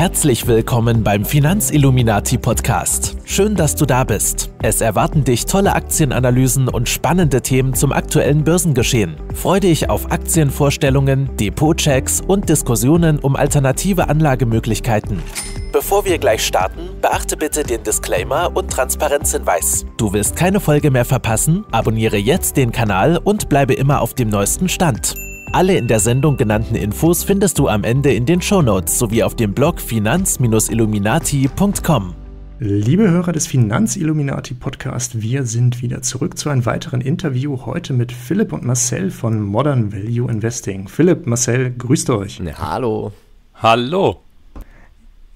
Herzlich willkommen beim Finanzilluminati Podcast. Schön, dass du da bist. Es erwarten dich tolle Aktienanalysen und spannende Themen zum aktuellen Börsengeschehen. Freue dich auf Aktienvorstellungen, Depotchecks und Diskussionen um alternative Anlagemöglichkeiten. Bevor wir gleich starten, beachte bitte den Disclaimer und Transparenzhinweis. Du willst keine Folge mehr verpassen? Abonniere jetzt den Kanal und bleibe immer auf dem neuesten Stand. Alle in der Sendung genannten Infos findest du am Ende in den Shownotes sowie auf dem Blog finanz-illuminati.com. Liebe Hörer des Finanzilluminati Podcast, wir sind wieder zurück zu einem weiteren Interview heute mit Philipp und Marcel von Modern Value Investing. Philipp, Marcel, grüßt euch. Na, hallo. Hallo.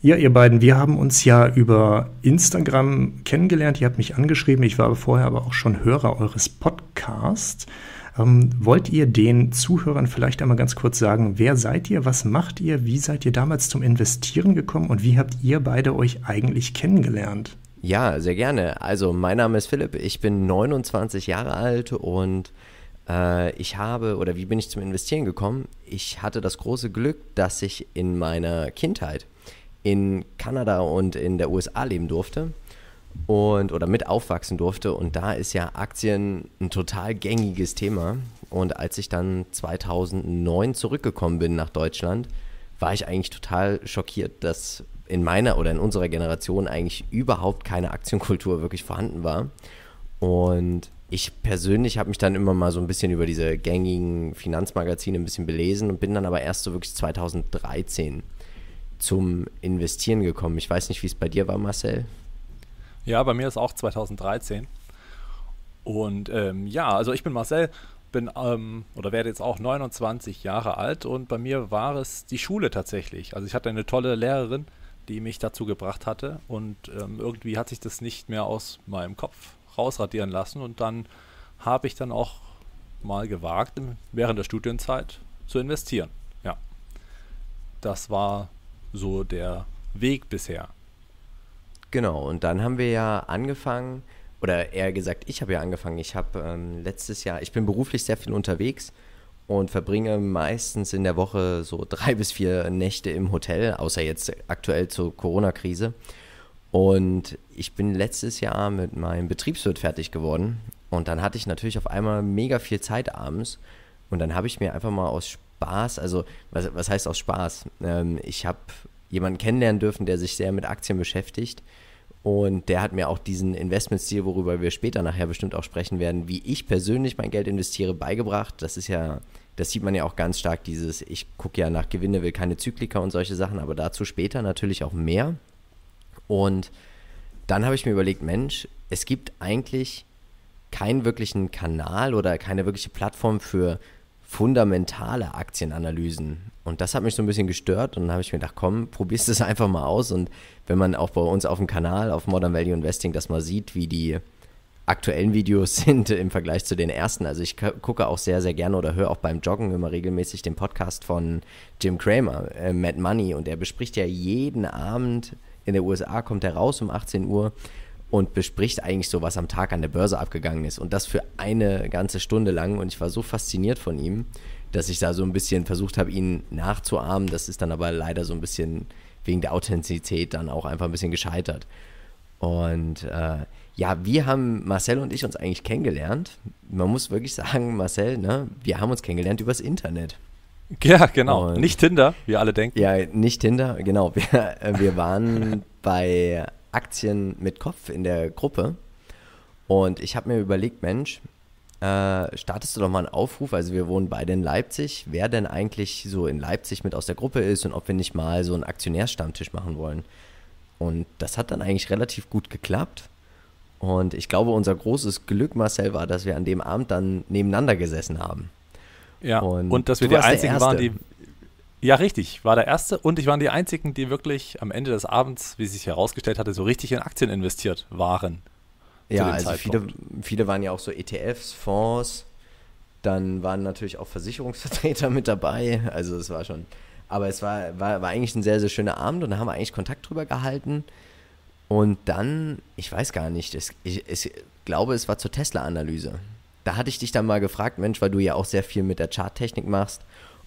Ja, ihr beiden, wir haben uns ja über Instagram kennengelernt. Ihr habt mich angeschrieben. Ich war vorher aber auch schon Hörer eures Podcasts. Ähm, wollt ihr den Zuhörern vielleicht einmal ganz kurz sagen, wer seid ihr, was macht ihr, wie seid ihr damals zum Investieren gekommen und wie habt ihr beide euch eigentlich kennengelernt? Ja, sehr gerne. Also mein Name ist Philipp, ich bin 29 Jahre alt und äh, ich habe, oder wie bin ich zum Investieren gekommen? Ich hatte das große Glück, dass ich in meiner Kindheit in Kanada und in der USA leben durfte und oder mit aufwachsen durfte. Und da ist ja Aktien ein total gängiges Thema. Und als ich dann 2009 zurückgekommen bin nach Deutschland, war ich eigentlich total schockiert, dass in meiner oder in unserer Generation eigentlich überhaupt keine Aktienkultur wirklich vorhanden war. Und ich persönlich habe mich dann immer mal so ein bisschen über diese gängigen Finanzmagazine ein bisschen belesen und bin dann aber erst so wirklich 2013 zum Investieren gekommen. Ich weiß nicht, wie es bei dir war, Marcel. Ja, bei mir ist auch 2013. Und ähm, ja, also ich bin Marcel, bin ähm, oder werde jetzt auch 29 Jahre alt und bei mir war es die Schule tatsächlich. Also ich hatte eine tolle Lehrerin, die mich dazu gebracht hatte und ähm, irgendwie hat sich das nicht mehr aus meinem Kopf rausradieren lassen und dann habe ich dann auch mal gewagt, während der Studienzeit zu investieren. Ja, das war so der Weg bisher. Genau, und dann haben wir ja angefangen, oder eher gesagt, ich habe ja angefangen, ich habe ähm, letztes Jahr, ich bin beruflich sehr viel unterwegs und verbringe meistens in der Woche so drei bis vier Nächte im Hotel, außer jetzt aktuell zur Corona-Krise. Und ich bin letztes Jahr mit meinem Betriebswirt fertig geworden und dann hatte ich natürlich auf einmal mega viel Zeit abends und dann habe ich mir einfach mal aus Spaß, also was, was heißt aus Spaß? Ähm, ich habe jemanden kennenlernen dürfen, der sich sehr mit Aktien beschäftigt und der hat mir auch diesen Investmentstil, worüber wir später nachher bestimmt auch sprechen werden, wie ich persönlich mein Geld investiere, beigebracht. Das ist ja, das sieht man ja auch ganz stark, dieses, ich gucke ja nach Gewinne, will keine Zyklika und solche Sachen, aber dazu später natürlich auch mehr. Und dann habe ich mir überlegt, Mensch, es gibt eigentlich keinen wirklichen Kanal oder keine wirkliche Plattform für fundamentale Aktienanalysen. Und das hat mich so ein bisschen gestört und dann habe ich mir gedacht, komm, probierst es einfach mal aus. Und wenn man auch bei uns auf dem Kanal, auf Modern Value Investing, das mal sieht, wie die aktuellen Videos sind im Vergleich zu den ersten. Also ich gucke auch sehr, sehr gerne oder höre auch beim Joggen immer regelmäßig den Podcast von Jim Cramer, äh, Mad Money. Und er bespricht ja jeden Abend in der USA, kommt er raus um 18 Uhr und bespricht eigentlich so, was am Tag an der Börse abgegangen ist. Und das für eine ganze Stunde lang. Und ich war so fasziniert von ihm, dass ich da so ein bisschen versucht habe, ihn nachzuahmen. Das ist dann aber leider so ein bisschen wegen der Authentizität dann auch einfach ein bisschen gescheitert. Und äh, ja, wir haben Marcel und ich uns eigentlich kennengelernt. Man muss wirklich sagen, Marcel, ne, wir haben uns kennengelernt übers Internet. Ja, genau. Und nicht Tinder, wie alle denken. Ja, nicht Tinder, genau. Wir, äh, wir waren bei Aktien mit Kopf in der Gruppe. Und ich habe mir überlegt, Mensch, äh, startest du doch mal einen Aufruf. Also wir wohnen beide in Leipzig. Wer denn eigentlich so in Leipzig mit aus der Gruppe ist und ob wir nicht mal so einen Aktionärstammtisch machen wollen. Und das hat dann eigentlich relativ gut geklappt. Und ich glaube, unser großes Glück, Marcel, war, dass wir an dem Abend dann nebeneinander gesessen haben. Ja, und, und dass wir die Einzigen waren, die, ja, richtig. War der Erste und ich waren die Einzigen, die wirklich am Ende des Abends, wie sich herausgestellt hatte, so richtig in Aktien investiert waren. Ja, also viele, viele waren ja auch so ETFs, Fonds. Dann waren natürlich auch Versicherungsvertreter mit dabei. Also es war schon. Aber es war, war, war eigentlich ein sehr, sehr schöner Abend und da haben wir eigentlich Kontakt drüber gehalten. Und dann, ich weiß gar nicht, es, ich, ich glaube, es war zur Tesla-Analyse. Da hatte ich dich dann mal gefragt, Mensch, weil du ja auch sehr viel mit der Charttechnik machst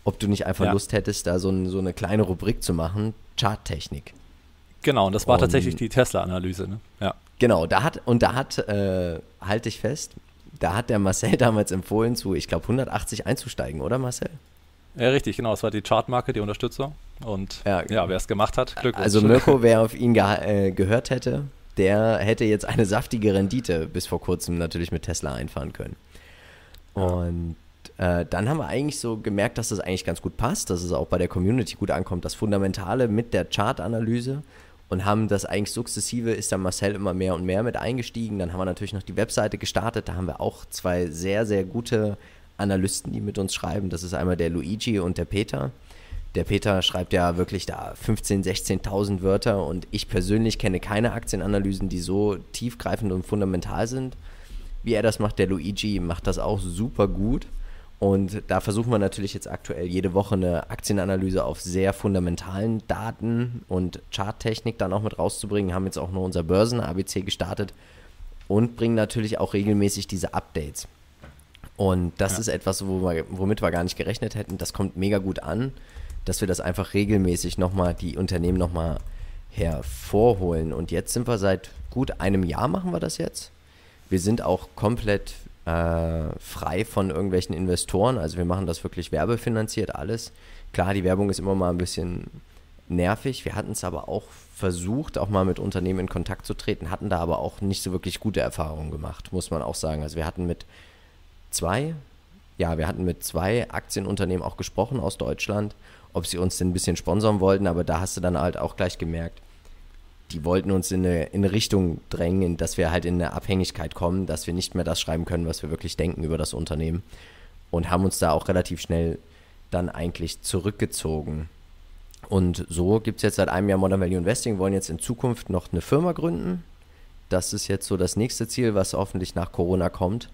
ob du nicht einfach ja. Lust hättest, da so, ein, so, eine kleine Rubrik zu machen, Charttechnik. Genau, und das war und, tatsächlich die Tesla-Analyse, ne? Ja. Genau, da hat, und da hat, äh, halte ich fest, da hat der Marcel damals empfohlen, zu, ich glaube, 180 einzusteigen, oder Marcel? Ja, richtig, genau. Es war die Chartmarke, die Unterstützung. Und ja, ja wer es gemacht hat, Glückwunsch. Also Mirko, wer auf ihn ge äh, gehört hätte, der hätte jetzt eine saftige Rendite bis vor kurzem natürlich mit Tesla einfahren können. Und äh, dann haben wir eigentlich so gemerkt, dass das eigentlich ganz gut passt, dass es auch bei der Community gut ankommt, das Fundamentale mit der Chart-Analyse und haben das eigentlich sukzessive, ist dann Marcel immer mehr und mehr mit eingestiegen. Dann haben wir natürlich noch die Webseite gestartet, da haben wir auch zwei sehr, sehr gute Analysten, die mit uns schreiben. Das ist einmal der Luigi und der Peter. Der Peter schreibt ja wirklich da 15.000, 16.000 Wörter und ich persönlich kenne keine Aktienanalysen, die so tiefgreifend und fundamental sind, wie er das macht. Der Luigi macht das auch super gut. Und da versuchen wir natürlich jetzt aktuell jede Woche eine Aktienanalyse auf sehr fundamentalen Daten und Charttechnik dann auch mit rauszubringen. Haben jetzt auch nur unser Börsen-ABC gestartet und bringen natürlich auch regelmäßig diese Updates. Und das ja. ist etwas, wo wir, womit wir gar nicht gerechnet hätten. Das kommt mega gut an, dass wir das einfach regelmäßig nochmal, die Unternehmen nochmal hervorholen. Und jetzt sind wir seit gut einem Jahr machen wir das jetzt. Wir sind auch komplett äh, frei von irgendwelchen Investoren. Also wir machen das wirklich werbefinanziert alles. Klar, die Werbung ist immer mal ein bisschen nervig. Wir hatten es aber auch versucht, auch mal mit Unternehmen in Kontakt zu treten, hatten da aber auch nicht so wirklich gute Erfahrungen gemacht, muss man auch sagen. Also wir hatten mit zwei, ja, wir hatten mit zwei Aktienunternehmen auch gesprochen aus Deutschland, ob sie uns denn ein bisschen sponsern wollten, aber da hast du dann halt auch gleich gemerkt, die wollten uns in eine, in eine Richtung drängen, dass wir halt in eine Abhängigkeit kommen, dass wir nicht mehr das schreiben können, was wir wirklich denken über das Unternehmen. Und haben uns da auch relativ schnell dann eigentlich zurückgezogen. Und so gibt es jetzt seit einem Jahr Modern Value Investing, wollen jetzt in Zukunft noch eine Firma gründen. Das ist jetzt so das nächste Ziel, was hoffentlich nach Corona kommt.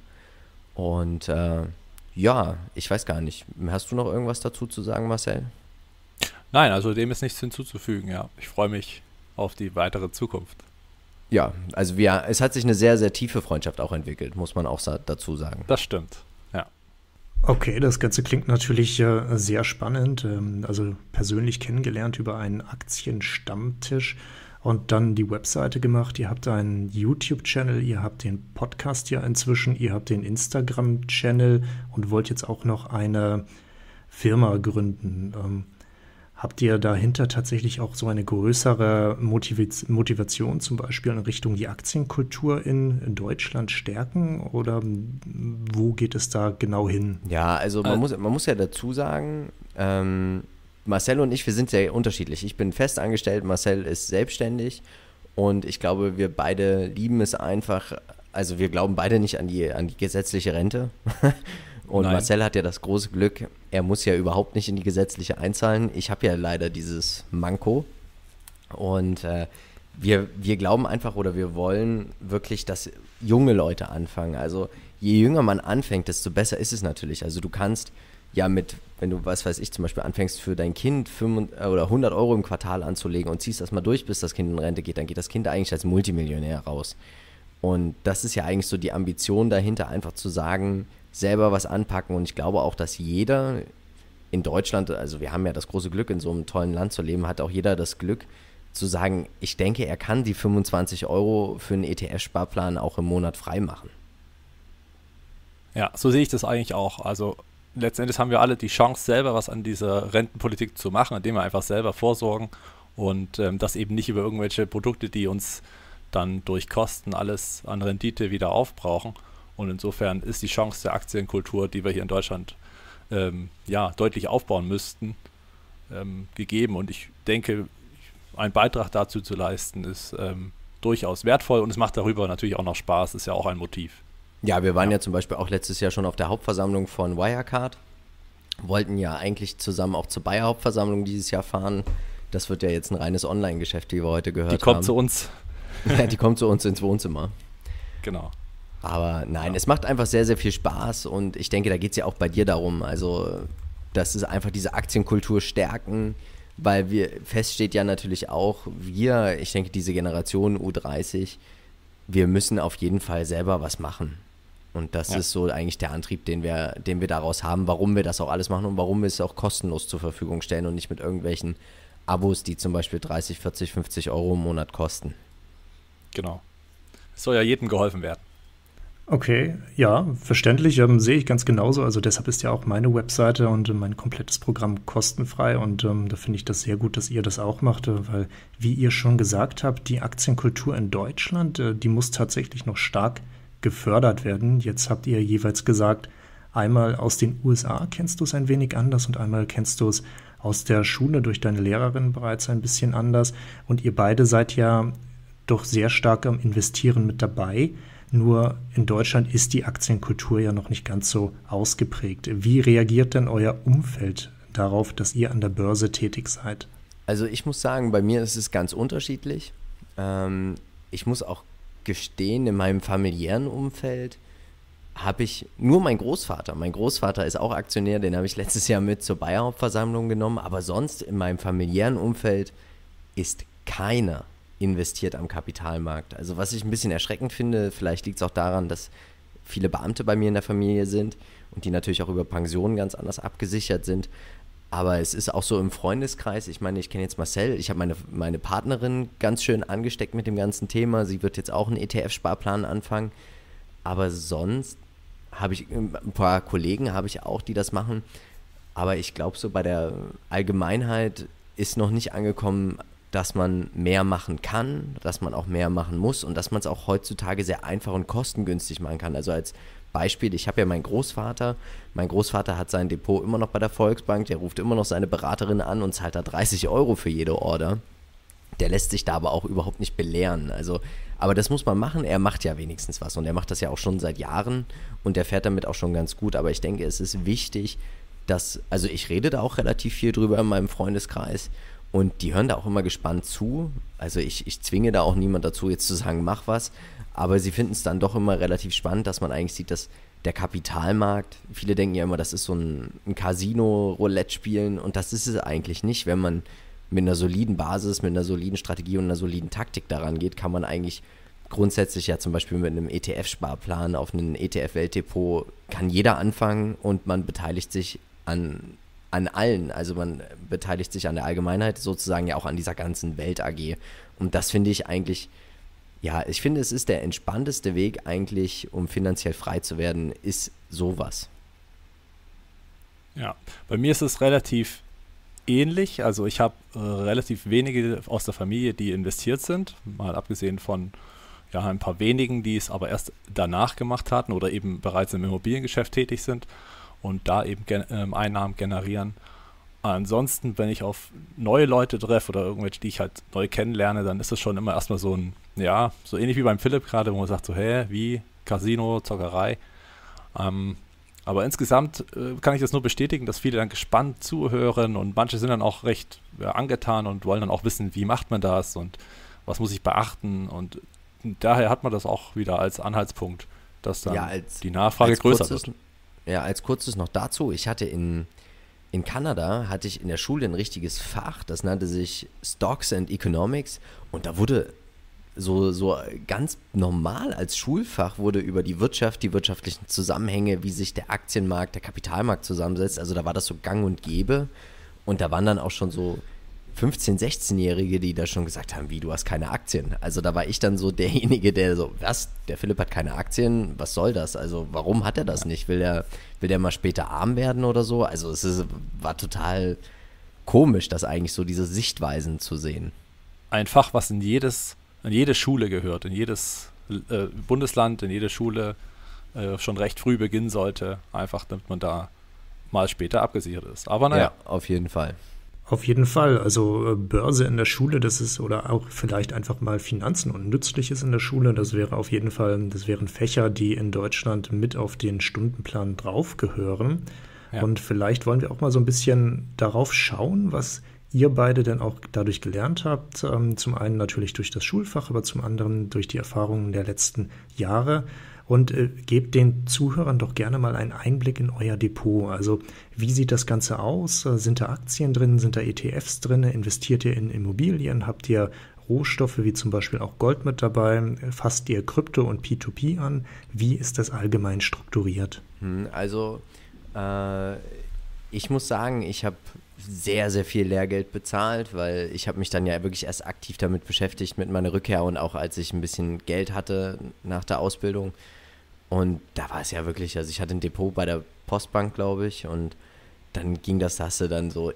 Und äh, ja, ich weiß gar nicht. Hast du noch irgendwas dazu zu sagen, Marcel? Nein, also dem ist nichts hinzuzufügen, ja. Ich freue mich auf die weitere Zukunft. Ja, also wir, es hat sich eine sehr, sehr tiefe Freundschaft auch entwickelt, muss man auch dazu sagen. Das stimmt. ja. Okay, das Ganze klingt natürlich äh, sehr spannend. Ähm, also persönlich kennengelernt über einen Aktienstammtisch und dann die Webseite gemacht. Ihr habt einen YouTube-Channel, ihr habt den Podcast ja inzwischen, ihr habt den Instagram-Channel und wollt jetzt auch noch eine Firma gründen. Ähm, Habt ihr dahinter tatsächlich auch so eine größere Motiv Motivation, zum Beispiel in Richtung die Aktienkultur in Deutschland stärken? Oder wo geht es da genau hin? Ja, also man, äh, muss, man muss ja dazu sagen, ähm, Marcel und ich, wir sind sehr unterschiedlich. Ich bin fest angestellt, Marcel ist selbstständig und ich glaube, wir beide lieben es einfach. Also wir glauben beide nicht an die, an die gesetzliche Rente. und Nein. Marcel hat ja das große Glück, er muss ja überhaupt nicht in die gesetzliche einzahlen. Ich habe ja leider dieses Manko. Und äh, wir, wir glauben einfach oder wir wollen wirklich, dass junge Leute anfangen. Also je jünger man anfängt, desto besser ist es natürlich. Also du kannst ja mit, wenn du, was weiß ich, zum Beispiel anfängst für dein Kind 500, äh, oder 100 Euro im Quartal anzulegen und ziehst das mal durch, bis das Kind in Rente geht, dann geht das Kind eigentlich als Multimillionär raus. Und das ist ja eigentlich so die Ambition dahinter, einfach zu sagen, selber was anpacken. Und ich glaube auch, dass jeder in Deutschland, also wir haben ja das große Glück, in so einem tollen Land zu leben, hat auch jeder das Glück zu sagen, ich denke, er kann die 25 Euro für einen ETF-Sparplan auch im Monat freimachen. Ja, so sehe ich das eigentlich auch. Also letztendlich haben wir alle die Chance, selber was an dieser Rentenpolitik zu machen, indem wir einfach selber vorsorgen und ähm, das eben nicht über irgendwelche Produkte, die uns dann durch Kosten alles an Rendite wieder aufbrauchen. Und insofern ist die Chance der Aktienkultur, die wir hier in Deutschland ähm, ja, deutlich aufbauen müssten, ähm, gegeben. Und ich denke, einen Beitrag dazu zu leisten, ist ähm, durchaus wertvoll und es macht darüber natürlich auch noch Spaß, ist ja auch ein Motiv. Ja, wir waren ja, ja zum Beispiel auch letztes Jahr schon auf der Hauptversammlung von Wirecard, wollten ja eigentlich zusammen auch zur Bayer Hauptversammlung dieses Jahr fahren. Das wird ja jetzt ein reines Online-Geschäft, wie wir heute gehört haben. Die kommt haben. zu uns. ja, die kommt zu uns ins Wohnzimmer. Genau. Aber nein, ja. es macht einfach sehr, sehr viel Spaß und ich denke, da geht es ja auch bei dir darum. Also, das ist einfach diese Aktienkultur stärken, weil wir, feststeht ja natürlich auch, wir, ich denke, diese Generation U30, wir müssen auf jeden Fall selber was machen. Und das ja. ist so eigentlich der Antrieb, den wir, den wir daraus haben, warum wir das auch alles machen und warum wir es auch kostenlos zur Verfügung stellen und nicht mit irgendwelchen Abos, die zum Beispiel 30, 40, 50 Euro im Monat kosten. Genau. Es soll ja jedem geholfen werden. Okay, ja, verständlich, ähm, sehe ich ganz genauso. Also deshalb ist ja auch meine Webseite und äh, mein komplettes Programm kostenfrei und ähm, da finde ich das sehr gut, dass ihr das auch macht, äh, weil, wie ihr schon gesagt habt, die Aktienkultur in Deutschland, äh, die muss tatsächlich noch stark gefördert werden. Jetzt habt ihr jeweils gesagt, einmal aus den USA kennst du es ein wenig anders und einmal kennst du es aus der Schule durch deine Lehrerin bereits ein bisschen anders und ihr beide seid ja doch sehr stark am Investieren mit dabei. Nur in Deutschland ist die Aktienkultur ja noch nicht ganz so ausgeprägt. Wie reagiert denn euer Umfeld darauf, dass ihr an der Börse tätig seid? Also ich muss sagen, bei mir ist es ganz unterschiedlich. Ähm, ich muss auch gestehen, in meinem familiären Umfeld habe ich nur meinen Großvater. Mein Großvater ist auch Aktionär, den habe ich letztes Jahr mit zur Bayer-Hauptversammlung genommen. Aber sonst in meinem familiären Umfeld ist keiner investiert am Kapitalmarkt. Also was ich ein bisschen erschreckend finde, vielleicht liegt es auch daran, dass viele Beamte bei mir in der Familie sind und die natürlich auch über Pensionen ganz anders abgesichert sind. Aber es ist auch so im Freundeskreis, ich meine, ich kenne jetzt Marcel, ich habe meine, meine Partnerin ganz schön angesteckt mit dem ganzen Thema. Sie wird jetzt auch einen ETF-Sparplan anfangen. Aber sonst habe ich ein paar Kollegen, habe ich auch, die das machen. Aber ich glaube, so bei der Allgemeinheit ist noch nicht angekommen, dass man mehr machen kann, dass man auch mehr machen muss und dass man es auch heutzutage sehr einfach und kostengünstig machen kann. Also als Beispiel, ich habe ja meinen Großvater, mein Großvater hat sein Depot immer noch bei der Volksbank, der ruft immer noch seine Beraterin an und zahlt da 30 Euro für jede Order. Der lässt sich da aber auch überhaupt nicht belehren. Also, aber das muss man machen. Er macht ja wenigstens was und er macht das ja auch schon seit Jahren und der fährt damit auch schon ganz gut. Aber ich denke, es ist wichtig, dass, also ich rede da auch relativ viel drüber in meinem Freundeskreis und die hören da auch immer gespannt zu. Also ich, ich zwinge da auch niemand dazu, jetzt zu sagen, mach was. Aber sie finden es dann doch immer relativ spannend, dass man eigentlich sieht, dass der Kapitalmarkt, viele denken ja immer, das ist so ein, ein Casino-Roulette-Spielen und das ist es eigentlich nicht. Wenn man mit einer soliden Basis, mit einer soliden Strategie und einer soliden Taktik daran geht, kann man eigentlich grundsätzlich ja zum Beispiel mit einem ETF-Sparplan auf einem ETF-Weltdepot kann jeder anfangen und man beteiligt sich an an allen. Also man beteiligt sich an der Allgemeinheit sozusagen ja auch an dieser ganzen Welt AG. Und das finde ich eigentlich, ja, ich finde, es ist der entspannteste Weg eigentlich, um finanziell frei zu werden, ist sowas. Ja, bei mir ist es relativ ähnlich. Also ich habe äh, relativ wenige aus der Familie, die investiert sind, mal abgesehen von ja, ein paar wenigen, die es aber erst danach gemacht hatten oder eben bereits im Immobiliengeschäft tätig sind und da eben gen ähm, Einnahmen generieren. Ansonsten, wenn ich auf neue Leute treffe oder irgendwelche, die ich halt neu kennenlerne, dann ist es schon immer erstmal so ein, ja, so ähnlich wie beim Philipp gerade, wo man sagt so, hä, wie, Casino, Zockerei. Ähm, aber insgesamt äh, kann ich das nur bestätigen, dass viele dann gespannt zuhören und manche sind dann auch recht ja, angetan und wollen dann auch wissen, wie macht man das und was muss ich beachten und daher hat man das auch wieder als Anhaltspunkt, dass dann ja, als, die Nachfrage größer kurzes, wird. Ja, als kurzes noch dazu, ich hatte in, in Kanada, hatte ich in der Schule ein richtiges Fach, das nannte sich Stocks and Economics und da wurde so, so ganz normal als Schulfach wurde über die Wirtschaft, die wirtschaftlichen Zusammenhänge, wie sich der Aktienmarkt, der Kapitalmarkt zusammensetzt, also da war das so gang und gäbe und da waren dann auch schon so 15-, 16-Jährige, die da schon gesagt haben, wie, du hast keine Aktien. Also da war ich dann so derjenige, der so, was, der Philipp hat keine Aktien, was soll das? Also warum hat er das nicht? Will er will der mal später arm werden oder so? Also es ist, war total komisch, das eigentlich so, diese Sichtweisen zu sehen. Ein Fach, was in jedes, in jede Schule gehört, in jedes äh, Bundesland, in jede Schule äh, schon recht früh beginnen sollte, einfach damit man da mal später abgesichert ist. Aber naja. Ja, auf jeden Fall. Auf jeden Fall. Also äh, Börse in der Schule, das ist, oder auch vielleicht einfach mal Finanzen und Nützliches in der Schule, das wäre auf jeden Fall, das wären Fächer, die in Deutschland mit auf den Stundenplan drauf gehören. Ja. Und vielleicht wollen wir auch mal so ein bisschen darauf schauen, was ihr beide denn auch dadurch gelernt habt. Ähm, zum einen natürlich durch das Schulfach, aber zum anderen durch die Erfahrungen der letzten Jahre und äh, gebt den Zuhörern doch gerne mal einen Einblick in euer Depot. Also wie sieht das Ganze aus? Äh, sind da Aktien drin? Sind da ETFs drin? Investiert ihr in Immobilien? Habt ihr Rohstoffe wie zum Beispiel auch Gold mit dabei? Fasst ihr Krypto und P2P an? Wie ist das allgemein strukturiert? Hm, also äh, ich muss sagen, ich habe sehr, sehr viel Lehrgeld bezahlt, weil ich habe mich dann ja wirklich erst aktiv damit beschäftigt, mit meiner Rückkehr und auch als ich ein bisschen Geld hatte nach der Ausbildung. Und da war es ja wirklich, also ich hatte ein Depot bei der Postbank, glaube ich, und dann ging das, da hast du dann so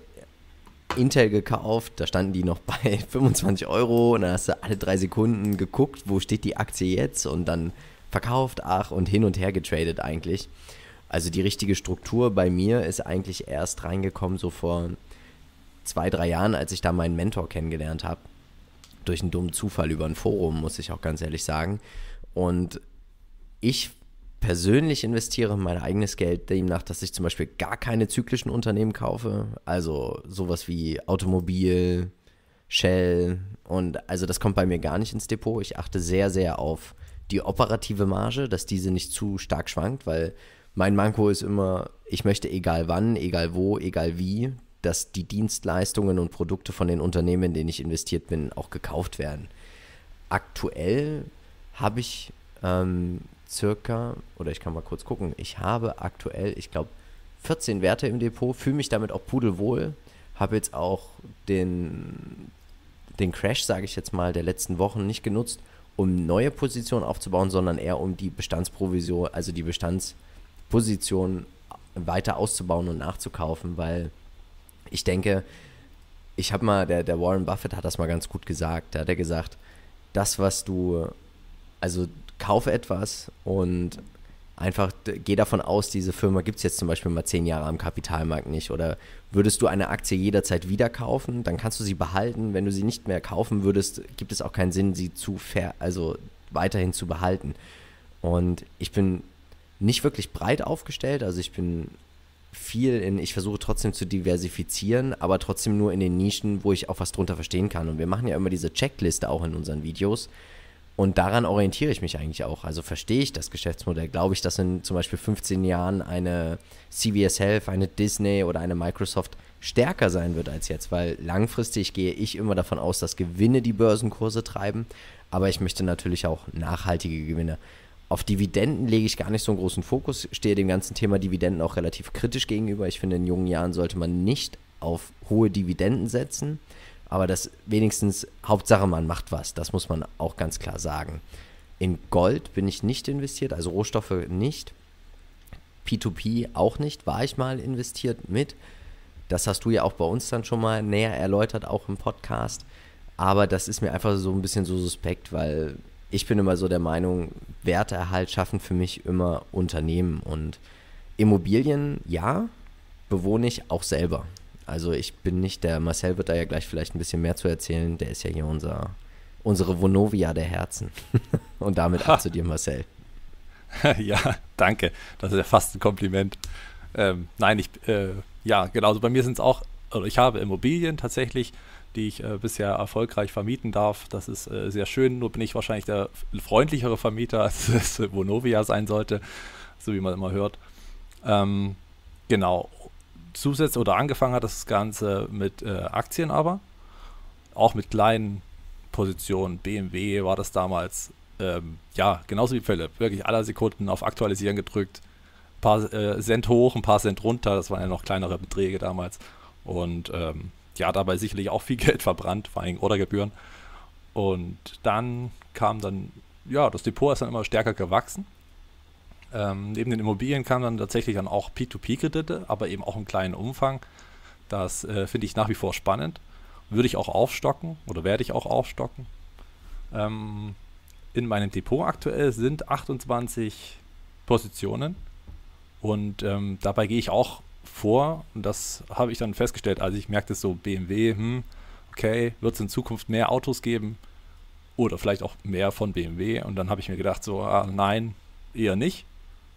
Intel gekauft, da standen die noch bei 25 Euro und dann hast du alle drei Sekunden geguckt, wo steht die Aktie jetzt und dann verkauft, ach und hin und her getradet eigentlich. Also die richtige Struktur bei mir ist eigentlich erst reingekommen, so vor zwei, drei Jahren, als ich da meinen Mentor kennengelernt habe. Durch einen dummen Zufall über ein Forum, muss ich auch ganz ehrlich sagen. Und ich persönlich investiere mein eigenes Geld demnach, dass ich zum Beispiel gar keine zyklischen Unternehmen kaufe. Also sowas wie Automobil, Shell und also das kommt bei mir gar nicht ins Depot. Ich achte sehr, sehr auf die operative Marge, dass diese nicht zu stark schwankt, weil mein Manko ist immer, ich möchte egal wann, egal wo, egal wie, dass die Dienstleistungen und Produkte von den Unternehmen, in denen ich investiert bin, auch gekauft werden. Aktuell habe ich ähm, circa, oder ich kann mal kurz gucken, ich habe aktuell, ich glaube, 14 Werte im Depot, fühle mich damit auch pudelwohl, habe jetzt auch den, den Crash, sage ich jetzt mal, der letzten Wochen nicht genutzt, um neue Positionen aufzubauen, sondern eher um die Bestandsprovision, also die Bestands- Position weiter auszubauen und nachzukaufen, weil ich denke, ich habe mal, der, der Warren Buffett hat das mal ganz gut gesagt. Da hat er gesagt, das, was du, also kauf etwas und einfach geh davon aus, diese Firma gibt es jetzt zum Beispiel mal zehn Jahre am Kapitalmarkt nicht. Oder würdest du eine Aktie jederzeit wieder kaufen, dann kannst du sie behalten. Wenn du sie nicht mehr kaufen würdest, gibt es auch keinen Sinn, sie zu ver also weiterhin zu behalten. Und ich bin nicht wirklich breit aufgestellt. Also ich bin viel in, ich versuche trotzdem zu diversifizieren, aber trotzdem nur in den Nischen, wo ich auch was drunter verstehen kann. Und wir machen ja immer diese Checkliste auch in unseren Videos. Und daran orientiere ich mich eigentlich auch. Also verstehe ich das Geschäftsmodell? Glaube ich, dass in zum Beispiel 15 Jahren eine CVS Health, eine Disney oder eine Microsoft stärker sein wird als jetzt? Weil langfristig gehe ich immer davon aus, dass Gewinne die Börsenkurse treiben. Aber ich möchte natürlich auch nachhaltige Gewinne auf Dividenden lege ich gar nicht so einen großen Fokus, stehe dem ganzen Thema Dividenden auch relativ kritisch gegenüber. Ich finde, in jungen Jahren sollte man nicht auf hohe Dividenden setzen, aber das wenigstens, Hauptsache man macht was, das muss man auch ganz klar sagen. In Gold bin ich nicht investiert, also Rohstoffe nicht. P2P auch nicht, war ich mal investiert mit. Das hast du ja auch bei uns dann schon mal näher erläutert, auch im Podcast. Aber das ist mir einfach so ein bisschen so suspekt, weil ich bin immer so der Meinung, Werterhalt schaffen für mich immer Unternehmen und Immobilien, ja, bewohne ich auch selber. Also ich bin nicht der, Marcel wird da ja gleich vielleicht ein bisschen mehr zu erzählen, der ist ja hier unser, unsere Vonovia der Herzen. und damit ab zu dir, Marcel. ja, danke. Das ist ja fast ein Kompliment. Ähm, nein, ich, äh, ja, genau, bei mir sind es auch, oder ich habe Immobilien tatsächlich die ich äh, bisher erfolgreich vermieten darf. Das ist äh, sehr schön, nur bin ich wahrscheinlich der freundlichere Vermieter, als es Vonovia sein sollte, so wie man immer hört. Ähm, genau. Zusätzlich oder angefangen hat das Ganze mit äh, Aktien aber, auch mit kleinen Positionen. BMW war das damals, ähm, ja, genauso wie Philipp, wirklich aller Sekunden auf Aktualisieren gedrückt paar äh, Cent hoch, ein paar Cent runter. Das waren ja noch kleinere Beträge damals. Und ähm, die dabei sicherlich auch viel Geld verbrannt, vor allem Ordergebühren. Und dann kam dann, ja, das Depot ist dann immer stärker gewachsen. Ähm, neben den Immobilien kamen dann tatsächlich dann auch P2P-Kredite, aber eben auch im kleinen Umfang. Das äh, finde ich nach wie vor spannend. Würde ich auch aufstocken oder werde ich auch aufstocken. Ähm, in meinem Depot aktuell sind 28 Positionen und ähm, dabei gehe ich auch vor und das habe ich dann festgestellt, als ich merkte, so BMW, hm, okay, wird es in Zukunft mehr Autos geben oder vielleicht auch mehr von BMW und dann habe ich mir gedacht, so, ah, nein, eher nicht.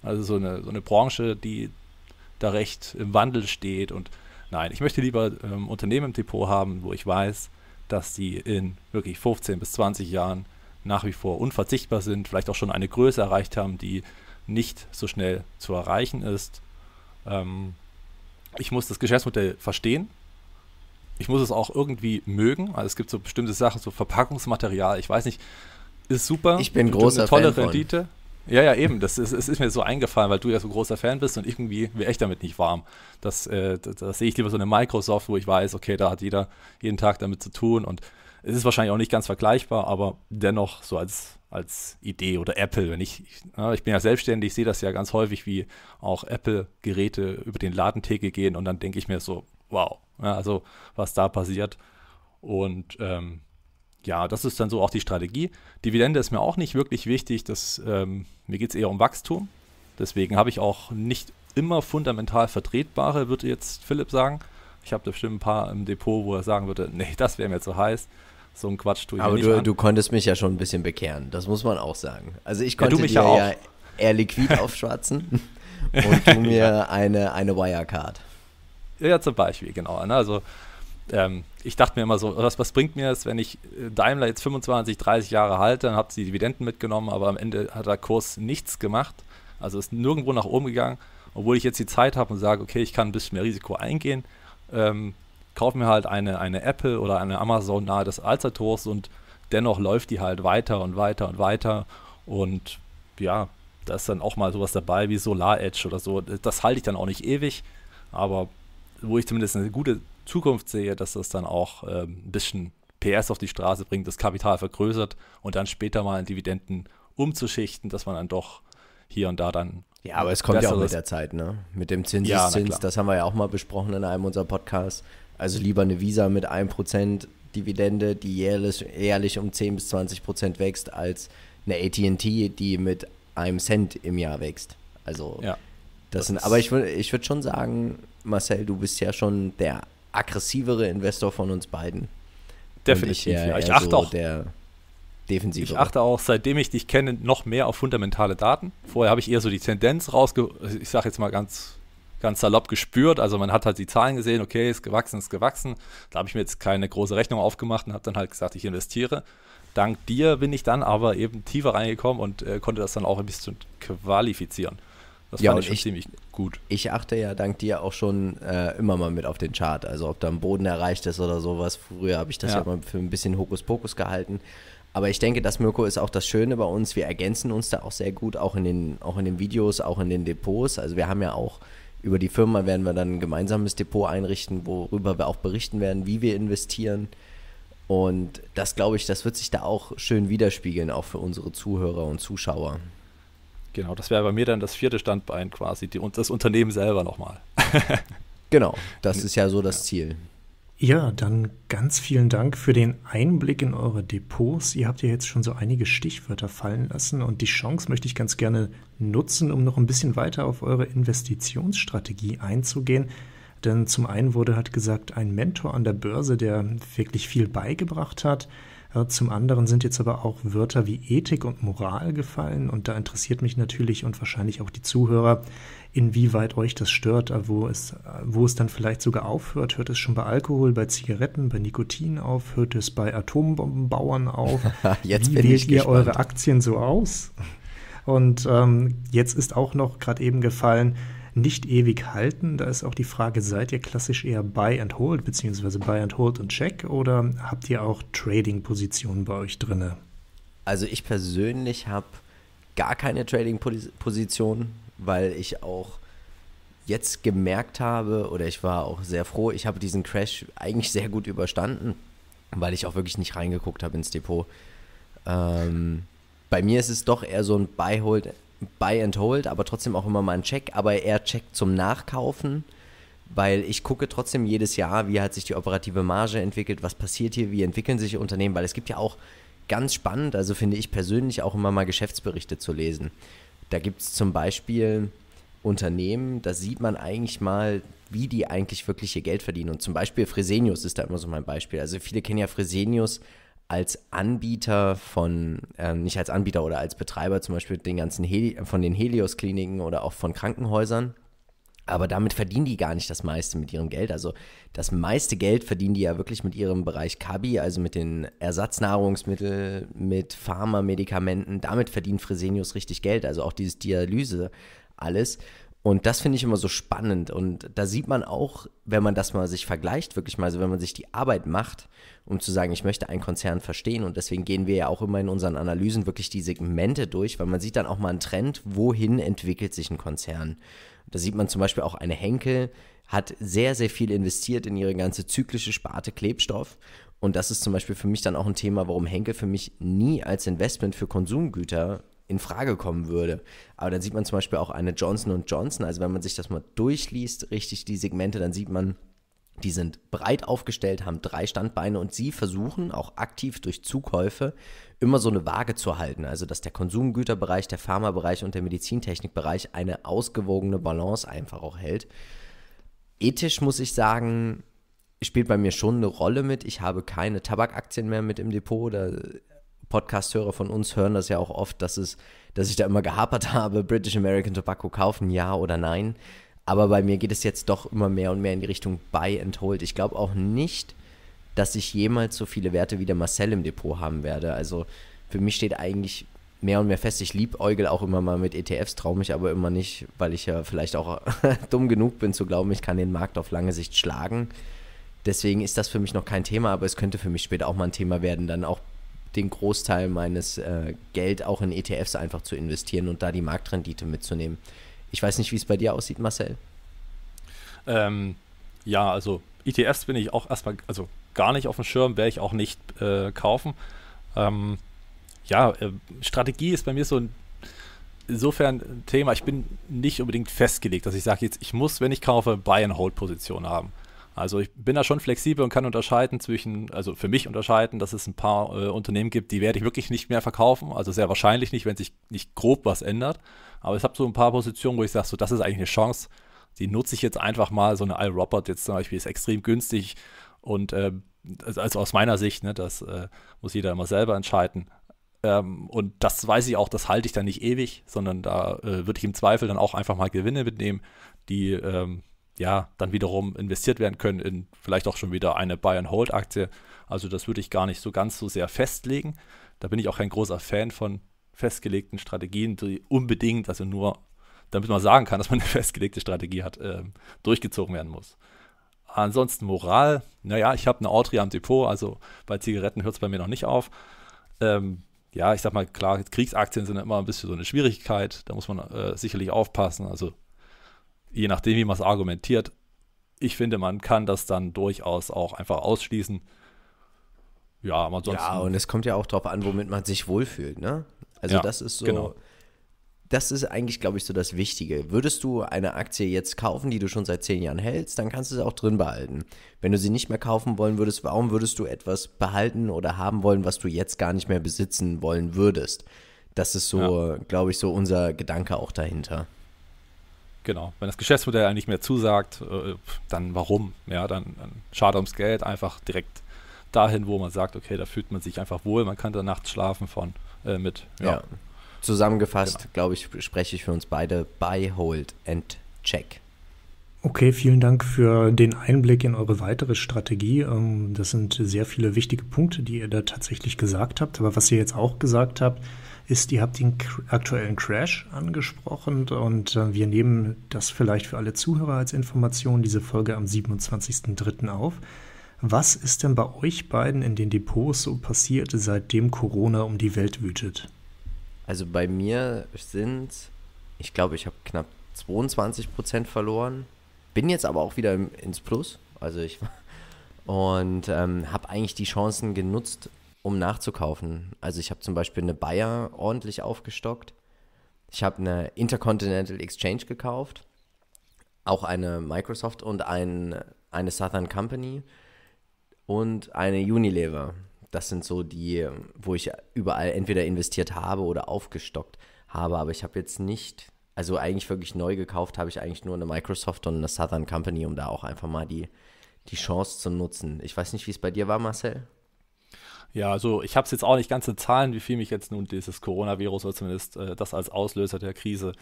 Also so eine, so eine Branche, die da recht im Wandel steht und nein, ich möchte lieber ähm, Unternehmen im Depot haben, wo ich weiß, dass sie in wirklich 15 bis 20 Jahren nach wie vor unverzichtbar sind, vielleicht auch schon eine Größe erreicht haben, die nicht so schnell zu erreichen ist. Ähm, ich muss das Geschäftsmodell verstehen. Ich muss es auch irgendwie mögen. Also es gibt so bestimmte Sachen, so Verpackungsmaterial, ich weiß nicht, ist super. Ich bin großer eine tolle Fan Rendite. Von. Ja, ja, eben. Das ist, ist, mir so eingefallen, weil du ja so großer Fan bist und irgendwie wäre ich damit nicht warm. Das, äh, das, das sehe ich lieber so eine Microsoft, wo ich weiß, okay, da hat jeder jeden Tag damit zu tun und es ist wahrscheinlich auch nicht ganz vergleichbar, aber dennoch so als, als Idee oder Apple, wenn ich, ich, ja, ne, ich bin ja selbstständig, sehe das ja ganz häufig, wie auch Apple-Geräte über den Ladentheke gehen und dann denke ich mir so, wow, ja, ne, also was da passiert. Und ähm, ja, das ist dann so auch die Strategie. Dividende ist mir auch nicht wirklich wichtig, das, ähm, mir geht es eher um Wachstum. Deswegen habe ich auch nicht immer fundamental vertretbare, würde jetzt Philipp sagen. Ich habe da bestimmt ein paar im Depot, wo er sagen würde, nee, das wäre mir zu heiß so ein Quatsch tue ich Aber du, du, konntest mich ja schon ein bisschen bekehren, das muss man auch sagen. Also ich konnte ja, mich dir ja, ja eher liquid aufschwatzen und du mir ja. eine, eine Wirecard. Ja, zum Beispiel, genau. Ne? Also ähm, ich dachte mir immer so, was, was bringt mir es, wenn ich äh, Daimler jetzt 25, 30 Jahre halte, dann habe sie Dividenden mitgenommen, aber am Ende hat der Kurs nichts gemacht. Also ist nirgendwo nach oben gegangen, obwohl ich jetzt die Zeit habe und sage, okay, ich kann ein bisschen mehr Risiko eingehen. Ähm, kaufe mir halt eine, eine Apple oder eine Amazon nahe des Alzators und dennoch läuft die halt weiter und weiter und weiter. Und ja, da ist dann auch mal sowas dabei wie Solar Edge oder so. Das halte ich dann auch nicht ewig, aber wo ich zumindest eine gute Zukunft sehe, dass das dann auch äh, ein bisschen PS auf die Straße bringt, das Kapital vergrößert und dann später mal in Dividenden umzuschichten, dass man dann doch hier und da dann. Ja, aber es kommt ja auch mit der Zeit, ne? Mit dem Zinseszins, ja, das haben wir ja auch mal besprochen in einem unserer Podcasts. Also lieber eine Visa mit 1% Dividende, die jährlich, jährlich um 10 bis 20% wächst, als eine ATT, die mit einem Cent im Jahr wächst. Also ja, das, das sind, aber ich würde ich würd schon sagen, Marcel, du bist ja schon der aggressivere Investor von uns beiden. Definitiv, ich, äh, ja. Ich achte so auch. Der defensive. Ich achte auch, seitdem ich dich kenne, noch mehr auf fundamentale Daten. Vorher habe ich eher so die Tendenz rausge... Ich sage jetzt mal ganz ganz salopp gespürt. Also man hat halt die Zahlen gesehen, okay, ist gewachsen, ist gewachsen. Da habe ich mir jetzt keine große Rechnung aufgemacht und habe dann halt gesagt, ich investiere. Dank dir bin ich dann aber eben tiefer reingekommen und äh, konnte das dann auch ein bisschen qualifizieren. Das ja, fand ich schon ich, ziemlich gut. Ich achte ja dank dir auch schon äh, immer mal mit auf den Chart. Also ob da ein Boden erreicht ist oder sowas. Früher habe ich das ja. ja. mal für ein bisschen Hokuspokus gehalten. Aber ich denke, das Mirko ist auch das Schöne bei uns. Wir ergänzen uns da auch sehr gut, auch in den, auch in den Videos, auch in den Depots. Also wir haben ja auch über die Firma werden wir dann ein gemeinsames Depot einrichten, worüber wir auch berichten werden, wie wir investieren. Und das glaube ich, das wird sich da auch schön widerspiegeln, auch für unsere Zuhörer und Zuschauer. Genau, das wäre bei mir dann das vierte Standbein quasi, die, das Unternehmen selber nochmal. genau, das ist ja so das Ziel. Ja, dann ganz vielen Dank für den Einblick in eure Depots. Ihr habt ja jetzt schon so einige Stichwörter fallen lassen und die Chance möchte ich ganz gerne nutzen, um noch ein bisschen weiter auf eure Investitionsstrategie einzugehen. Denn zum einen wurde halt gesagt, ein Mentor an der Börse, der wirklich viel beigebracht hat. Zum anderen sind jetzt aber auch Wörter wie Ethik und Moral gefallen und da interessiert mich natürlich und wahrscheinlich auch die Zuhörer, inwieweit euch das stört, äh, wo es, äh, wo es dann vielleicht sogar aufhört. Hört es schon bei Alkohol, bei Zigaretten, bei Nikotin auf? Hört es bei Atombombenbauern auf? jetzt Wie wählt ihr eure Aktien so aus? Und ähm, jetzt ist auch noch gerade eben gefallen, nicht ewig halten. Da ist auch die Frage, seid ihr klassisch eher Buy and Hold, beziehungsweise Buy and Hold und Check oder habt ihr auch Trading-Positionen bei euch drin? Also ich persönlich habe gar keine Trading-Position, weil ich auch jetzt gemerkt habe oder ich war auch sehr froh, ich habe diesen Crash eigentlich sehr gut überstanden, weil ich auch wirklich nicht reingeguckt habe ins Depot. Ähm, bei mir ist es doch eher so ein Buy-Hold Buy and Hold, aber trotzdem auch immer mal ein Check, aber eher Check zum Nachkaufen, weil ich gucke trotzdem jedes Jahr, wie hat sich die operative Marge entwickelt, was passiert hier, wie entwickeln sich Unternehmen, weil es gibt ja auch ganz spannend, also finde ich persönlich auch immer mal Geschäftsberichte zu lesen. Da gibt es zum Beispiel Unternehmen, da sieht man eigentlich mal, wie die eigentlich wirklich ihr Geld verdienen. Und zum Beispiel Fresenius ist da immer so mein Beispiel. Also viele kennen ja Fresenius als Anbieter von, äh, nicht als Anbieter oder als Betreiber zum Beispiel den ganzen Heli von den Helios-Kliniken oder auch von Krankenhäusern. Aber damit verdienen die gar nicht das meiste mit ihrem Geld. Also das meiste Geld verdienen die ja wirklich mit ihrem Bereich Kabi, also mit den Ersatznahrungsmitteln, mit Pharma-Medikamenten. Damit verdient Fresenius richtig Geld, also auch dieses Dialyse alles. Und das finde ich immer so spannend. Und da sieht man auch, wenn man das mal sich vergleicht, wirklich mal, also wenn man sich die Arbeit macht, um zu sagen, ich möchte einen Konzern verstehen. Und deswegen gehen wir ja auch immer in unseren Analysen wirklich die Segmente durch, weil man sieht dann auch mal einen Trend, wohin entwickelt sich ein Konzern. Da sieht man zum Beispiel auch eine Henkel, hat sehr, sehr viel investiert in ihre ganze zyklische Sparte Klebstoff. Und das ist zum Beispiel für mich dann auch ein Thema, warum Henkel für mich nie als Investment für Konsumgüter in Frage kommen würde. Aber dann sieht man zum Beispiel auch eine Johnson Johnson, also wenn man sich das mal durchliest, richtig die Segmente, dann sieht man, die sind breit aufgestellt, haben drei Standbeine und sie versuchen auch aktiv durch Zukäufe immer so eine Waage zu halten. Also dass der Konsumgüterbereich, der Pharmabereich und der Medizintechnikbereich eine ausgewogene Balance einfach auch hält. Ethisch muss ich sagen, spielt bei mir schon eine Rolle mit. Ich habe keine Tabakaktien mehr mit im Depot. Da Podcast-Hörer von uns hören das ja auch oft, dass, es, dass ich da immer gehapert habe, British American Tobacco kaufen, ja oder nein. Aber bei mir geht es jetzt doch immer mehr und mehr in die Richtung Buy and Hold. Ich glaube auch nicht, dass ich jemals so viele Werte wie der Marcel im Depot haben werde. Also für mich steht eigentlich mehr und mehr fest. Ich liebe Eugel auch immer mal mit ETFs, traue mich aber immer nicht, weil ich ja vielleicht auch dumm genug bin zu glauben, ich kann den Markt auf lange Sicht schlagen. Deswegen ist das für mich noch kein Thema, aber es könnte für mich später auch mal ein Thema werden, dann auch den Großteil meines äh, Geld auch in ETFs einfach zu investieren und da die Marktrendite mitzunehmen. Ich weiß nicht, wie es bei dir aussieht, Marcel. Ähm, ja, also ETFs bin ich auch erstmal, also gar nicht auf dem Schirm, werde ich auch nicht äh, kaufen. Ähm, ja, äh, Strategie ist bei mir so ein insofern ein Thema. Ich bin nicht unbedingt festgelegt, dass ich sage, jetzt ich muss, wenn ich kaufe, Buy-and-Hold-Position haben. Also ich bin da schon flexibel und kann unterscheiden zwischen, also für mich unterscheiden, dass es ein paar äh, Unternehmen gibt, die werde ich wirklich nicht mehr verkaufen. Also sehr wahrscheinlich nicht, wenn sich nicht grob was ändert. Aber ich habe so ein paar Positionen, wo ich sage, so das ist eigentlich eine Chance. Die nutze ich jetzt einfach mal. So eine iRobot jetzt zum Beispiel ist extrem günstig und äh, also aus meiner Sicht, ne, das äh, muss jeder immer selber entscheiden. Ähm, und das weiß ich auch, das halte ich dann nicht ewig, sondern da äh, würde ich im Zweifel dann auch einfach mal Gewinne mitnehmen, die ähm, ja, dann wiederum investiert werden können in vielleicht auch schon wieder eine Buy-and-Hold-Aktie. Also das würde ich gar nicht so ganz so sehr festlegen. Da bin ich auch kein großer Fan von festgelegten Strategien, die unbedingt, also nur damit man sagen kann, dass man eine festgelegte Strategie hat, äh, durchgezogen werden muss. Ansonsten Moral, naja, ich habe eine Autry am Depot, also bei Zigaretten hört es bei mir noch nicht auf. Ähm, ja, ich sag mal, klar, Kriegsaktien sind immer ein bisschen so eine Schwierigkeit, da muss man äh, sicherlich aufpassen. Also je nachdem, wie man es argumentiert, ich finde, man kann das dann durchaus auch einfach ausschließen. Ja, aber ansonsten. Ja, und es kommt ja auch darauf an, womit man sich wohlfühlt, ne? Also ja, das ist so. Genau. Das ist eigentlich, glaube ich, so das Wichtige. Würdest du eine Aktie jetzt kaufen, die du schon seit zehn Jahren hältst, dann kannst du sie auch drin behalten. Wenn du sie nicht mehr kaufen wollen würdest, warum würdest du etwas behalten oder haben wollen, was du jetzt gar nicht mehr besitzen wollen würdest? Das ist so, ja. glaube ich, so unser Gedanke auch dahinter. Genau. Wenn das Geschäftsmodell eigentlich mehr zusagt, äh, dann warum? Ja, dann, dann schade ums Geld, einfach direkt dahin, wo man sagt, okay, da fühlt man sich einfach wohl, man kann da nachts schlafen von äh, mit. Ja. ja. Zusammengefasst, genau. glaube ich, spreche ich für uns beide Buy, Hold and Check. Okay, vielen Dank für den Einblick in eure weitere Strategie. Ähm, das sind sehr viele wichtige Punkte, die ihr da tatsächlich gesagt habt. Aber was ihr jetzt auch gesagt habt, ist, ihr habt den aktuellen Crash angesprochen und äh, wir nehmen das vielleicht für alle Zuhörer als Information, diese Folge am 27.03. auf. Was ist denn bei euch beiden in den Depots so passiert, seitdem Corona um die Welt wütet? Also bei mir sind, ich glaube, ich habe knapp 22 Prozent verloren, bin jetzt aber auch wieder ins Plus. Also ich und ähm, habe eigentlich die Chancen genutzt, um nachzukaufen. Also ich habe zum Beispiel eine Bayer ordentlich aufgestockt. Ich habe eine Intercontinental Exchange gekauft, auch eine Microsoft und ein, eine Southern Company und eine Unilever. Das sind so die, wo ich überall entweder investiert habe oder aufgestockt habe. Aber ich habe jetzt nicht, also eigentlich wirklich neu gekauft, habe ich eigentlich nur eine Microsoft und eine Southern Company, um da auch einfach mal die, die Chance zu nutzen. Ich weiß nicht, wie es bei dir war, Marcel. Ja, also ich habe es jetzt auch nicht ganz in Zahlen, wie viel mich jetzt nun dieses Coronavirus oder zumindest äh, das als Auslöser der Krise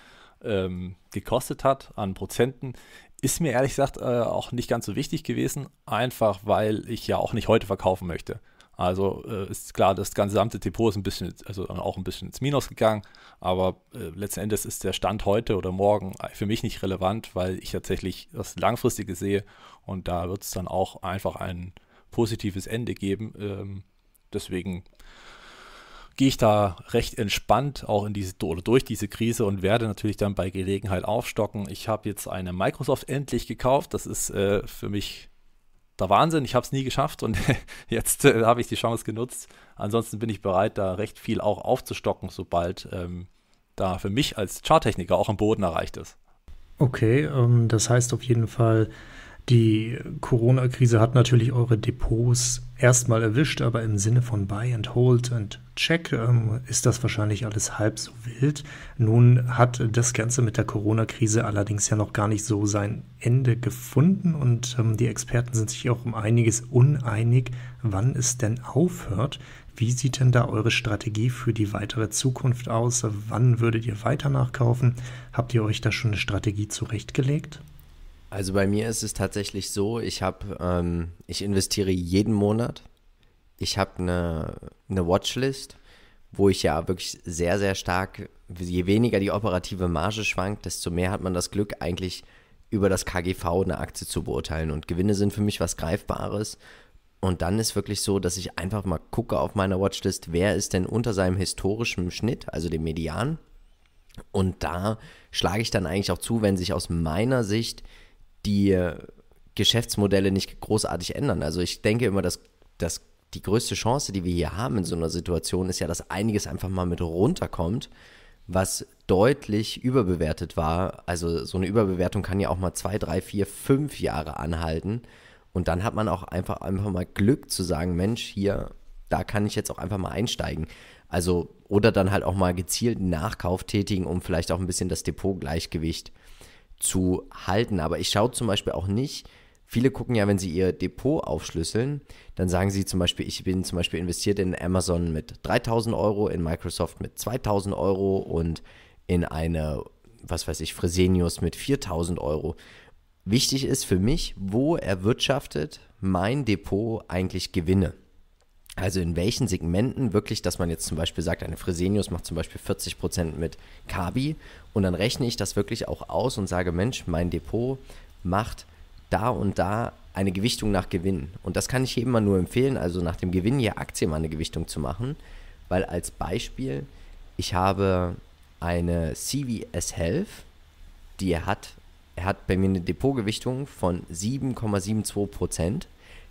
ähm, gekostet hat an Prozenten. Ist mir ehrlich gesagt äh, auch nicht ganz so wichtig gewesen, einfach weil ich ja auch nicht heute verkaufen möchte. Also äh, ist klar, das gesamte Depot ist ein bisschen, also auch ein bisschen ins Minus gegangen, aber äh, letzten Endes ist der Stand heute oder morgen für mich nicht relevant, weil ich tatsächlich das Langfristige sehe und da wird es dann auch einfach ein positives Ende geben. Ähm, deswegen gehe ich da recht entspannt auch in diese oder durch diese Krise und werde natürlich dann bei Gelegenheit aufstocken. Ich habe jetzt eine Microsoft endlich gekauft. Das ist äh, für mich der Wahnsinn. Ich habe es nie geschafft und jetzt äh, habe ich die Chance genutzt. Ansonsten bin ich bereit, da recht viel auch aufzustocken, sobald ähm, da für mich als Charttechniker auch am Boden erreicht ist. Okay, ähm, das heißt auf jeden Fall, die Corona-Krise hat natürlich eure Depots erstmal erwischt, aber im Sinne von Buy and Hold and Check ähm, ist das wahrscheinlich alles halb so wild. Nun hat das Ganze mit der Corona-Krise allerdings ja noch gar nicht so sein Ende gefunden und ähm, die Experten sind sich auch um einiges uneinig, wann es denn aufhört. Wie sieht denn da eure Strategie für die weitere Zukunft aus? Wann würdet ihr weiter nachkaufen? Habt ihr euch da schon eine Strategie zurechtgelegt? Also bei mir ist es tatsächlich so, ich habe, ähm, ich investiere jeden Monat. Ich habe eine, eine Watchlist, wo ich ja wirklich sehr, sehr stark, je weniger die operative Marge schwankt, desto mehr hat man das Glück, eigentlich über das KGV eine Aktie zu beurteilen. Und Gewinne sind für mich was Greifbares. Und dann ist wirklich so, dass ich einfach mal gucke auf meiner Watchlist, wer ist denn unter seinem historischen Schnitt, also dem Median. Und da schlage ich dann eigentlich auch zu, wenn sich aus meiner Sicht die Geschäftsmodelle nicht großartig ändern. Also ich denke immer, dass, dass die größte Chance, die wir hier haben in so einer Situation, ist ja, dass einiges einfach mal mit runterkommt, was deutlich überbewertet war. Also so eine Überbewertung kann ja auch mal zwei, drei, vier, fünf Jahre anhalten. Und dann hat man auch einfach, einfach mal Glück zu sagen, Mensch, hier, da kann ich jetzt auch einfach mal einsteigen. Also, oder dann halt auch mal gezielt Nachkauf tätigen, um vielleicht auch ein bisschen das Depotgleichgewicht zu halten. Aber ich schaue zum Beispiel auch nicht, viele gucken ja, wenn sie ihr Depot aufschlüsseln, dann sagen sie zum Beispiel, ich bin zum Beispiel investiert in Amazon mit 3000 Euro, in Microsoft mit 2000 Euro und in eine, was weiß ich, Fresenius mit 4000 Euro. Wichtig ist für mich, wo erwirtschaftet mein Depot eigentlich Gewinne? Also in welchen Segmenten wirklich, dass man jetzt zum Beispiel sagt, eine Fresenius macht zum Beispiel 40% mit Kabi und dann rechne ich das wirklich auch aus und sage, Mensch, mein Depot macht da und da eine Gewichtung nach Gewinn. Und das kann ich jedem mal nur empfehlen, also nach dem Gewinn je Aktie mal eine Gewichtung zu machen, weil als Beispiel, ich habe eine CVS Health, die er hat, er hat bei mir eine Depotgewichtung von 7,72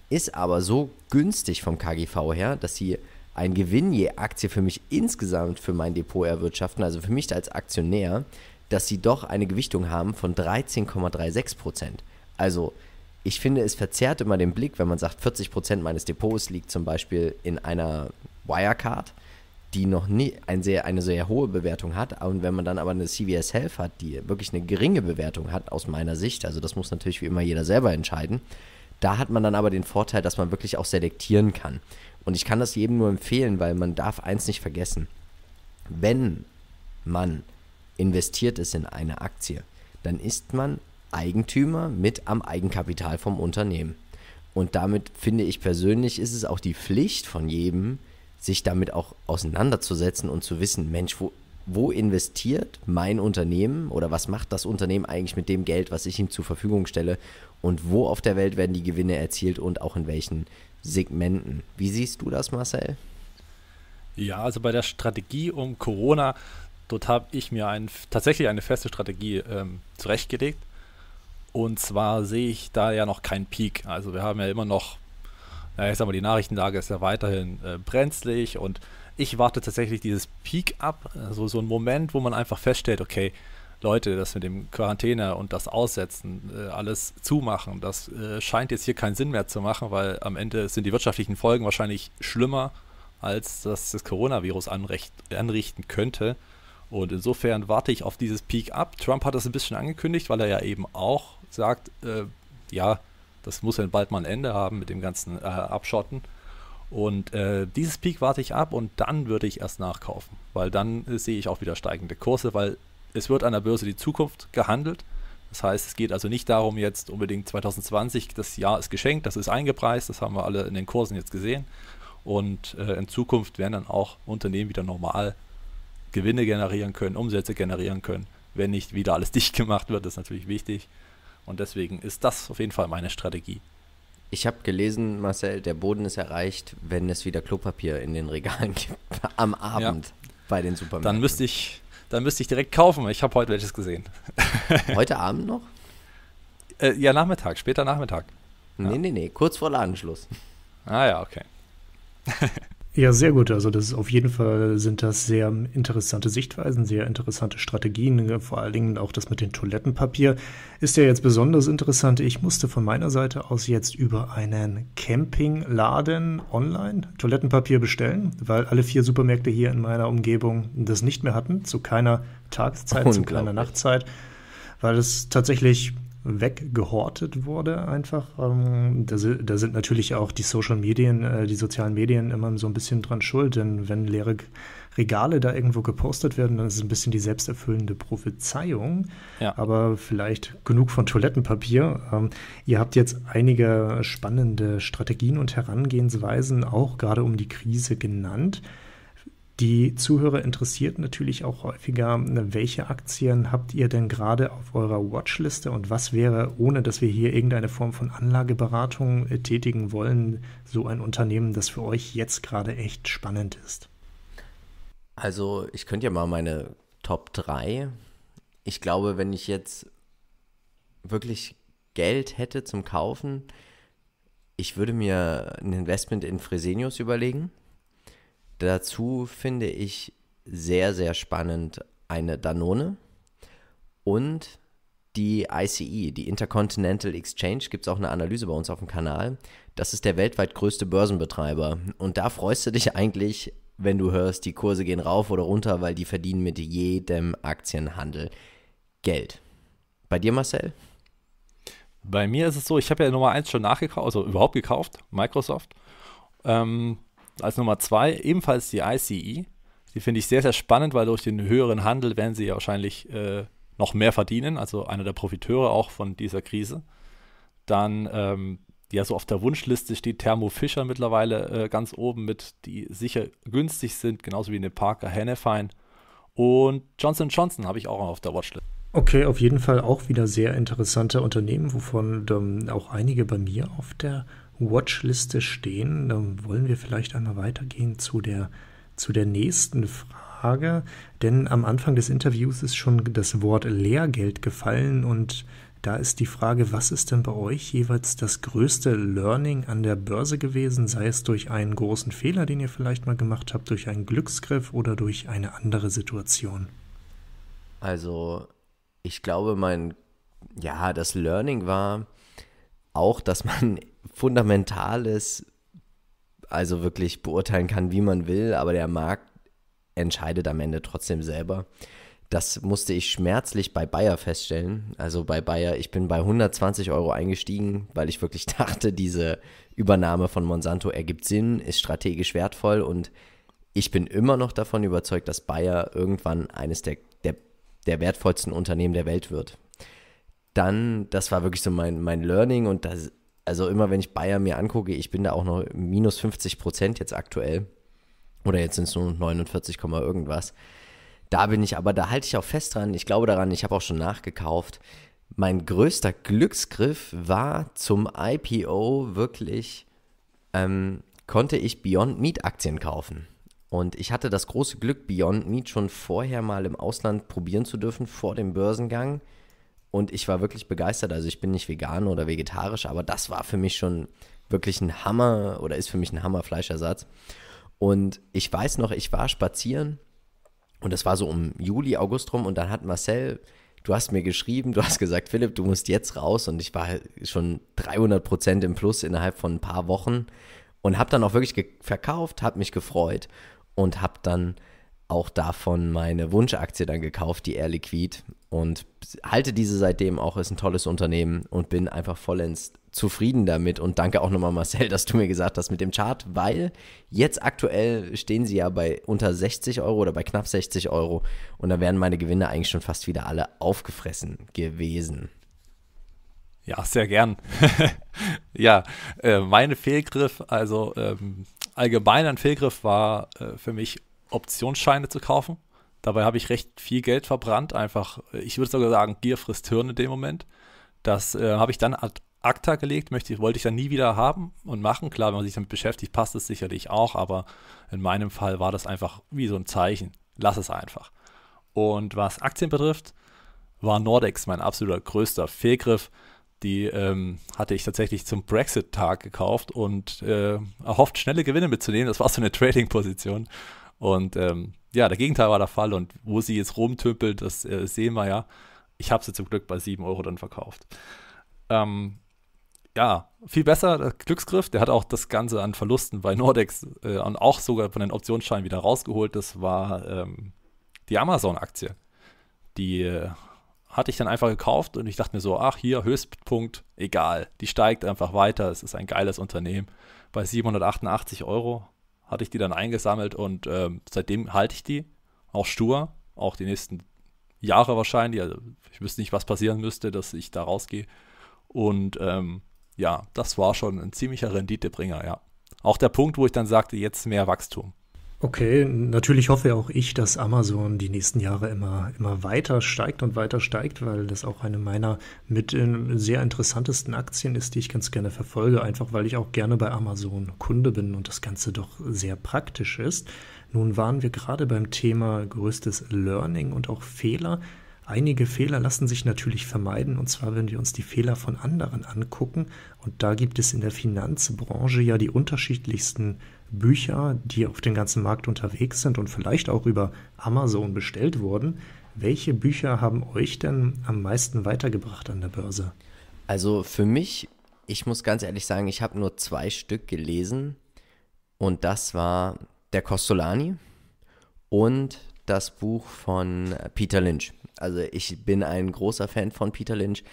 ist aber so günstig vom KGV her, dass sie einen Gewinn je Aktie für mich insgesamt für mein Depot erwirtschaften, also für mich als Aktionär, dass sie doch eine Gewichtung haben von 13,36 Also ich finde, es verzerrt immer den Blick, wenn man sagt, 40 meines Depots liegt zum Beispiel in einer Wirecard, die noch nie ein sehr, eine sehr hohe Bewertung hat. Und wenn man dann aber eine CVS Health hat, die wirklich eine geringe Bewertung hat, aus meiner Sicht, also das muss natürlich wie immer jeder selber entscheiden, da hat man dann aber den Vorteil, dass man wirklich auch selektieren kann. Und ich kann das jedem nur empfehlen, weil man darf eins nicht vergessen. Wenn man investiert ist in eine Aktie, dann ist man Eigentümer mit am Eigenkapital vom Unternehmen. Und damit finde ich persönlich, ist es auch die Pflicht von jedem, sich damit auch auseinanderzusetzen und zu wissen, Mensch, wo, wo investiert mein Unternehmen oder was macht das Unternehmen eigentlich mit dem Geld, was ich ihm zur Verfügung stelle und wo auf der Welt werden die Gewinne erzielt und auch in welchen Segmenten. Wie siehst du das, Marcel? Ja, also bei der Strategie um Corona, dort habe ich mir ein, tatsächlich eine feste Strategie ähm, zurechtgelegt. Und zwar sehe ich da ja noch keinen Peak. Also wir haben ja immer noch, ja, ich sag mal, die Nachrichtenlage ist ja weiterhin äh, brenzlig und ich warte tatsächlich dieses Peak ab, also so ein Moment, wo man einfach feststellt, okay, Leute, das mit dem Quarantäne und das Aussetzen, äh, alles zumachen, das äh, scheint jetzt hier keinen Sinn mehr zu machen, weil am Ende sind die wirtschaftlichen Folgen wahrscheinlich schlimmer, als dass das Coronavirus anrecht, anrichten könnte. Und insofern warte ich auf dieses Peak ab. Trump hat das ein bisschen angekündigt, weil er ja eben auch sagt, äh, ja, das muss ja bald mal ein Ende haben mit dem ganzen äh, Abschotten. Und äh, dieses Peak warte ich ab und dann würde ich erst nachkaufen, weil dann äh, sehe ich auch wieder steigende Kurse, weil es wird an der Börse die Zukunft gehandelt. Das heißt, es geht also nicht darum, jetzt unbedingt 2020, das Jahr ist geschenkt, das ist eingepreist, das haben wir alle in den Kursen jetzt gesehen. Und äh, in Zukunft werden dann auch Unternehmen wieder normal Gewinne generieren können, Umsätze generieren können. Wenn nicht wieder alles dicht gemacht wird, das ist natürlich wichtig. Und deswegen ist das auf jeden Fall meine Strategie. Ich habe gelesen, Marcel, der Boden ist erreicht, wenn es wieder Klopapier in den Regalen gibt am Abend ja. bei den Supermärkten. Dann müsste ich dann müsste ich direkt kaufen. Ich habe heute welches gesehen. heute Abend noch? Äh, ja, Nachmittag, später Nachmittag. Ja. Nee, nee, nee, kurz vor Ladenschluss. Ah ja, okay. Ja, sehr gut. Also das ist auf jeden Fall sind das sehr interessante Sichtweisen, sehr interessante Strategien. Äh, vor allen Dingen auch das mit dem Toilettenpapier ist ja jetzt besonders interessant. Ich musste von meiner Seite aus jetzt über einen Campingladen online Toilettenpapier bestellen, weil alle vier Supermärkte hier in meiner Umgebung das nicht mehr hatten, zu keiner Tageszeit, zu keiner Nachtzeit, weil es tatsächlich weggehortet wurde einfach. Ähm, da, da, sind natürlich auch die Social Medien, äh, die sozialen Medien immer so ein bisschen dran schuld, denn wenn leere Regale da irgendwo gepostet werden, dann ist es ein bisschen die selbsterfüllende Prophezeiung. Ja. Aber vielleicht genug von Toilettenpapier. Ähm, ihr habt jetzt einige spannende Strategien und Herangehensweisen auch gerade um die Krise genannt. Die Zuhörer interessiert natürlich auch häufiger, ne, welche Aktien habt ihr denn gerade auf eurer Watchliste und was wäre, ohne dass wir hier irgendeine Form von Anlageberatung äh, tätigen wollen, so ein Unternehmen, das für euch jetzt gerade echt spannend ist? Also ich könnte ja mal meine Top 3. Ich glaube, wenn ich jetzt wirklich Geld hätte zum Kaufen, ich würde mir ein Investment in Fresenius überlegen Dazu finde ich sehr, sehr spannend eine Danone und die ICE, die Intercontinental Exchange, gibt es auch eine Analyse bei uns auf dem Kanal. Das ist der weltweit größte Börsenbetreiber. Und da freust du dich eigentlich, wenn du hörst, die Kurse gehen rauf oder runter, weil die verdienen mit jedem Aktienhandel Geld. Bei dir, Marcel? Bei mir ist es so, ich habe ja Nummer 1 schon nachgekauft, also überhaupt gekauft, Microsoft. Ähm, als Nummer zwei ebenfalls die ICE. Die finde ich sehr, sehr spannend, weil durch den höheren Handel werden sie ja wahrscheinlich äh, noch mehr verdienen, also einer der Profiteure auch von dieser Krise. Dann, ähm, ja, so auf der Wunschliste steht Thermo Fischer mittlerweile äh, ganz oben mit, die sicher günstig sind, genauso wie eine Parker Hennefein. Und Johnson Johnson habe ich auch auf der Watchlist. Okay, auf jeden Fall auch wieder sehr interessante Unternehmen, wovon ähm, auch einige bei mir auf der Watchliste stehen. Dann wollen wir vielleicht einmal weitergehen zu der, zu der nächsten Frage. Denn am Anfang des Interviews ist schon das Wort Lehrgeld gefallen und da ist die Frage, was ist denn bei euch jeweils das größte Learning an der Börse gewesen, sei es durch einen großen Fehler, den ihr vielleicht mal gemacht habt, durch einen Glücksgriff oder durch eine andere Situation? Also, ich glaube, mein, ja, das Learning war auch, dass man fundamentales, also wirklich beurteilen kann, wie man will, aber der Markt entscheidet am Ende trotzdem selber. Das musste ich schmerzlich bei Bayer feststellen. Also bei Bayer, ich bin bei 120 Euro eingestiegen, weil ich wirklich dachte, diese Übernahme von Monsanto ergibt Sinn, ist strategisch wertvoll und ich bin immer noch davon überzeugt, dass Bayer irgendwann eines der, der, der wertvollsten Unternehmen der Welt wird. Dann, das war wirklich so mein, mein Learning und das, also immer wenn ich Bayern mir angucke, ich bin da auch noch minus 50 Prozent jetzt aktuell. Oder jetzt sind es nur 49, irgendwas. Da bin ich, aber da halte ich auch fest dran. Ich glaube daran, ich habe auch schon nachgekauft. Mein größter Glücksgriff war zum IPO wirklich, ähm, konnte ich Beyond Meat Aktien kaufen. Und ich hatte das große Glück, Beyond Meat schon vorher mal im Ausland probieren zu dürfen, vor dem Börsengang. Und ich war wirklich begeistert. Also ich bin nicht vegan oder vegetarisch, aber das war für mich schon wirklich ein Hammer oder ist für mich ein Hammer Fleischersatz. Und ich weiß noch, ich war spazieren und das war so um Juli, August rum und dann hat Marcel, du hast mir geschrieben, du hast gesagt, Philipp, du musst jetzt raus und ich war halt schon 300 Prozent im Plus innerhalb von ein paar Wochen und habe dann auch wirklich verkauft, habe mich gefreut und habe dann auch davon meine Wunschaktie dann gekauft, die Air Liquid und halte diese seitdem auch, ist ein tolles Unternehmen und bin einfach vollends zufrieden damit und danke auch nochmal Marcel, dass du mir gesagt hast mit dem Chart, weil jetzt aktuell stehen sie ja bei unter 60 Euro oder bei knapp 60 Euro und da wären meine Gewinne eigentlich schon fast wieder alle aufgefressen gewesen. Ja, sehr gern. ja, äh, meine Fehlgriff, also ähm, allgemein ein Fehlgriff war äh, für mich Optionsscheine zu kaufen Dabei habe ich recht viel Geld verbrannt, einfach, ich würde sogar sagen, Gier frisst Hirn in dem Moment. Das äh, habe ich dann ad acta gelegt, möchte, wollte ich dann nie wieder haben und machen. Klar, wenn man sich damit beschäftigt, passt es sicherlich auch, aber in meinem Fall war das einfach wie so ein Zeichen. Lass es einfach. Und was Aktien betrifft, war Nordex mein absoluter größter Fehlgriff. Die ähm, hatte ich tatsächlich zum Brexit-Tag gekauft und äh, erhofft, schnelle Gewinne mitzunehmen. Das war so eine Trading-Position. Und ähm, ja, der Gegenteil war der Fall und wo sie jetzt rumtümpelt, das äh, sehen wir ja. Ich habe sie zum Glück bei 7 Euro dann verkauft. Ähm, ja, viel besser, der Glücksgriff, der hat auch das Ganze an Verlusten bei Nordex äh, und auch sogar von den Optionsscheinen wieder rausgeholt. Das war ähm, die Amazon-Aktie. Die äh, hatte ich dann einfach gekauft und ich dachte mir so, ach hier, Höchstpunkt, egal. Die steigt einfach weiter, es ist ein geiles Unternehmen. Bei 788 Euro hatte ich die dann eingesammelt und ähm, seitdem halte ich die auch stur, auch die nächsten Jahre wahrscheinlich. Also ich wüsste nicht, was passieren müsste, dass ich da rausgehe. Und ähm, ja, das war schon ein ziemlicher Renditebringer, ja. Auch der Punkt, wo ich dann sagte, jetzt mehr Wachstum. Okay, natürlich hoffe auch ich, dass Amazon die nächsten Jahre immer, immer weiter steigt und weiter steigt, weil das auch eine meiner mit äh, sehr interessantesten Aktien ist, die ich ganz gerne verfolge, einfach weil ich auch gerne bei Amazon Kunde bin und das Ganze doch sehr praktisch ist. Nun waren wir gerade beim Thema größtes Learning und auch Fehler. Einige Fehler lassen sich natürlich vermeiden, und zwar wenn wir uns die Fehler von anderen angucken. Und da gibt es in der Finanzbranche ja die unterschiedlichsten Bücher, die auf dem ganzen Markt unterwegs sind und vielleicht auch über Amazon bestellt wurden. Welche Bücher haben euch denn am meisten weitergebracht an der Börse? Also für mich, ich muss ganz ehrlich sagen, ich habe nur zwei Stück gelesen und das war Der Costolani und das Buch von Peter Lynch. Also ich bin ein großer Fan von Peter Lynch.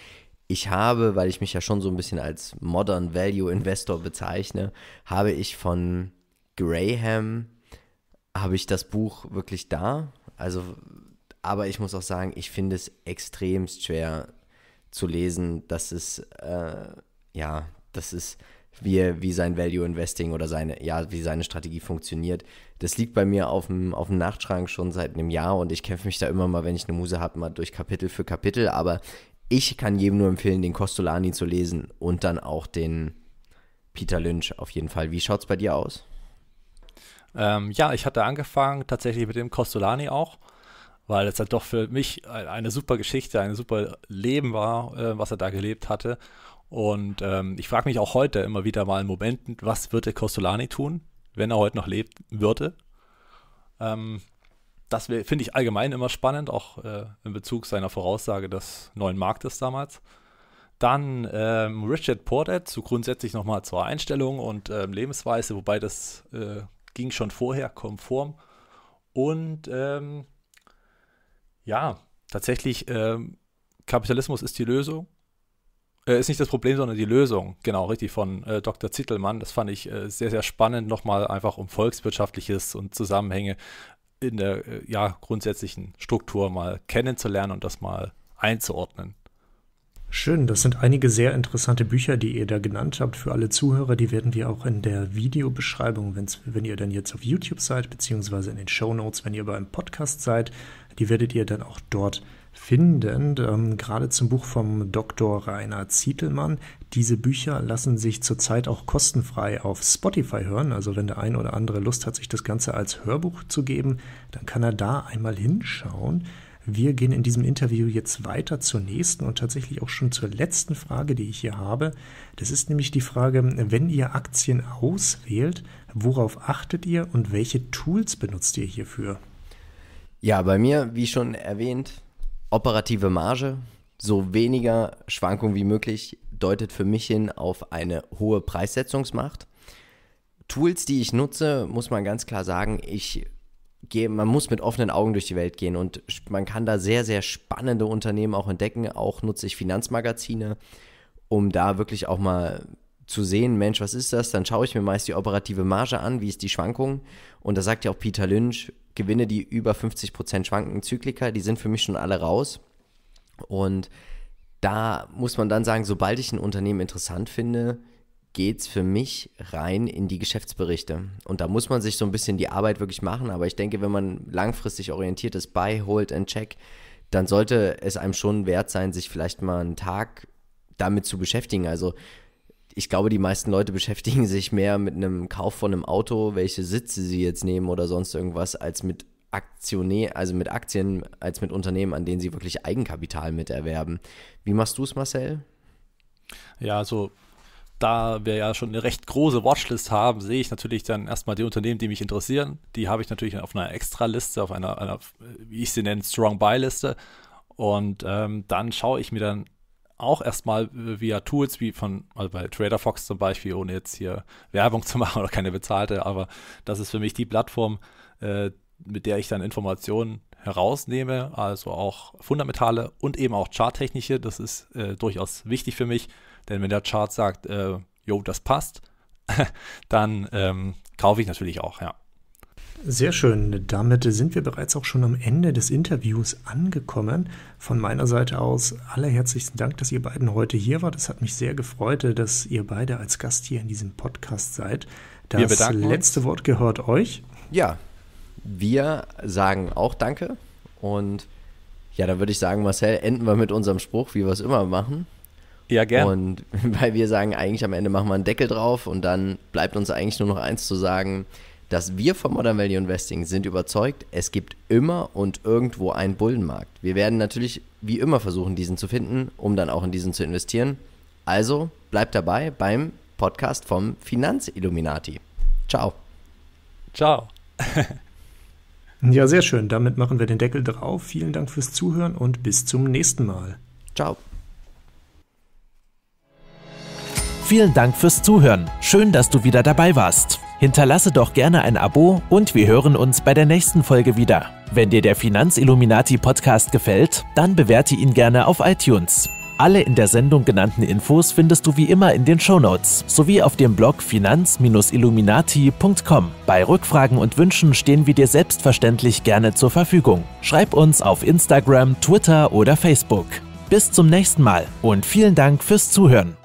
Ich habe, weil ich mich ja schon so ein bisschen als Modern Value Investor bezeichne, habe ich von Graham habe ich das Buch wirklich da. Also, aber ich muss auch sagen, ich finde es extremst schwer zu lesen. Das ist, äh, ja, das ist wie, wie sein Value Investing oder seine, ja, wie seine Strategie funktioniert. Das liegt bei mir auf dem, auf dem Nachtschrank schon seit einem Jahr und ich kämpfe mich da immer mal, wenn ich eine Muse habe, mal durch Kapitel für Kapitel. Aber ich kann jedem nur empfehlen, den Costolani zu lesen und dann auch den Peter Lynch auf jeden Fall. Wie schaut es bei dir aus? Ähm, ja, ich hatte angefangen tatsächlich mit dem Costolani auch, weil es halt doch für mich eine super Geschichte, ein super Leben war, äh, was er da gelebt hatte. Und ähm, ich frage mich auch heute immer wieder mal in Momenten, was würde Costolani tun, wenn er heute noch lebt würde? Ähm, das finde ich allgemein immer spannend, auch äh, in Bezug seiner Voraussage des neuen Marktes damals. Dann ähm, Richard Portet, so grundsätzlich nochmal zur Einstellung und ähm, Lebensweise, wobei das äh, ging schon vorher konform. Und ähm, ja, tatsächlich, ähm, Kapitalismus ist die Lösung. Äh, ist nicht das Problem, sondern die Lösung. Genau, richtig, von äh, Dr. Zittelmann. Das fand ich äh, sehr, sehr spannend, nochmal einfach um volkswirtschaftliches und Zusammenhänge in der äh, ja, grundsätzlichen Struktur mal kennenzulernen und das mal einzuordnen. Schön, das sind einige sehr interessante Bücher, die ihr da genannt habt. Für alle Zuhörer, die werden wir auch in der Videobeschreibung, wenn's, wenn ihr dann jetzt auf YouTube seid, beziehungsweise in den Show Notes, wenn ihr beim Podcast seid, die werdet ihr dann auch dort finden. Ähm, gerade zum Buch vom Dr. Rainer Zietelmann. Diese Bücher lassen sich zurzeit auch kostenfrei auf Spotify hören. Also wenn der ein oder andere Lust hat, sich das Ganze als Hörbuch zu geben, dann kann er da einmal hinschauen. Wir gehen in diesem Interview jetzt weiter zur nächsten und tatsächlich auch schon zur letzten Frage, die ich hier habe. Das ist nämlich die Frage, wenn ihr Aktien auswählt, worauf achtet ihr und welche Tools benutzt ihr hierfür? Ja, bei mir, wie schon erwähnt, operative Marge, so weniger Schwankungen wie möglich, deutet für mich hin auf eine hohe Preissetzungsmacht. Tools, die ich nutze, muss man ganz klar sagen, ich man muss mit offenen Augen durch die Welt gehen und man kann da sehr, sehr spannende Unternehmen auch entdecken. Auch nutze ich Finanzmagazine, um da wirklich auch mal zu sehen, Mensch, was ist das? Dann schaue ich mir meist die operative Marge an, wie ist die Schwankung? Und da sagt ja auch Peter Lynch, Gewinne, die über 50% Prozent schwanken, Zyklika, die sind für mich schon alle raus. Und da muss man dann sagen, sobald ich ein Unternehmen interessant finde, geht es für mich rein in die Geschäftsberichte. Und da muss man sich so ein bisschen die Arbeit wirklich machen. Aber ich denke, wenn man langfristig orientiert ist bei Hold and Check, dann sollte es einem schon wert sein, sich vielleicht mal einen Tag damit zu beschäftigen. Also ich glaube, die meisten Leute beschäftigen sich mehr mit einem Kauf von einem Auto, welche Sitze sie jetzt nehmen oder sonst irgendwas, als mit Aktionär, also mit Aktien, als mit Unternehmen, an denen sie wirklich Eigenkapital miterwerben. Wie machst du es, Marcel? Ja, also da wir ja schon eine recht große Watchlist haben, sehe ich natürlich dann erstmal die Unternehmen, die mich interessieren. Die habe ich natürlich auf einer Extra-Liste, auf einer, einer, wie ich sie nenne, Strong-Buy-Liste. Und ähm, dann schaue ich mir dann auch erstmal äh, via Tools wie von, also bei TraderFox zum Beispiel, ohne jetzt hier Werbung zu machen oder keine bezahlte, aber das ist für mich die Plattform, äh, mit der ich dann Informationen herausnehme, also auch fundamentale und eben auch charttechnische. Das ist äh, durchaus wichtig für mich, denn wenn der Chart sagt, äh, jo, das passt, dann ähm, kaufe ich natürlich auch, ja. Sehr schön. Damit sind wir bereits auch schon am Ende des Interviews angekommen. Von meiner Seite aus allerherzlichsten Dank, dass ihr beiden heute hier wart. Es hat mich sehr gefreut, dass ihr beide als Gast hier in diesem Podcast seid. Das letzte uns. Wort gehört euch. Ja, wir sagen auch Danke. Und ja, dann würde ich sagen, Marcel, enden wir mit unserem Spruch, wie wir es immer machen. Ja, gerne. Und weil wir sagen, eigentlich am Ende machen wir einen Deckel drauf und dann bleibt uns eigentlich nur noch eins zu sagen, dass wir vom Modern Value Investing sind überzeugt, es gibt immer und irgendwo einen Bullenmarkt. Wir werden natürlich wie immer versuchen, diesen zu finden, um dann auch in diesen zu investieren. Also bleibt dabei beim Podcast vom Finanzilluminati. Ciao. Ciao. ja, sehr schön. Damit machen wir den Deckel drauf. Vielen Dank fürs Zuhören und bis zum nächsten Mal. Ciao. Vielen Dank fürs Zuhören. Schön, dass du wieder dabei warst. Hinterlasse doch gerne ein Abo und wir hören uns bei der nächsten Folge wieder. Wenn dir der Finanzilluminati Podcast gefällt, dann bewerte ihn gerne auf iTunes. Alle in der Sendung genannten Infos findest du wie immer in den Shownotes sowie auf dem Blog finanz-illuminati.com. Bei Rückfragen und Wünschen stehen wir dir selbstverständlich gerne zur Verfügung. Schreib uns auf Instagram, Twitter oder Facebook. Bis zum nächsten Mal und vielen Dank fürs Zuhören.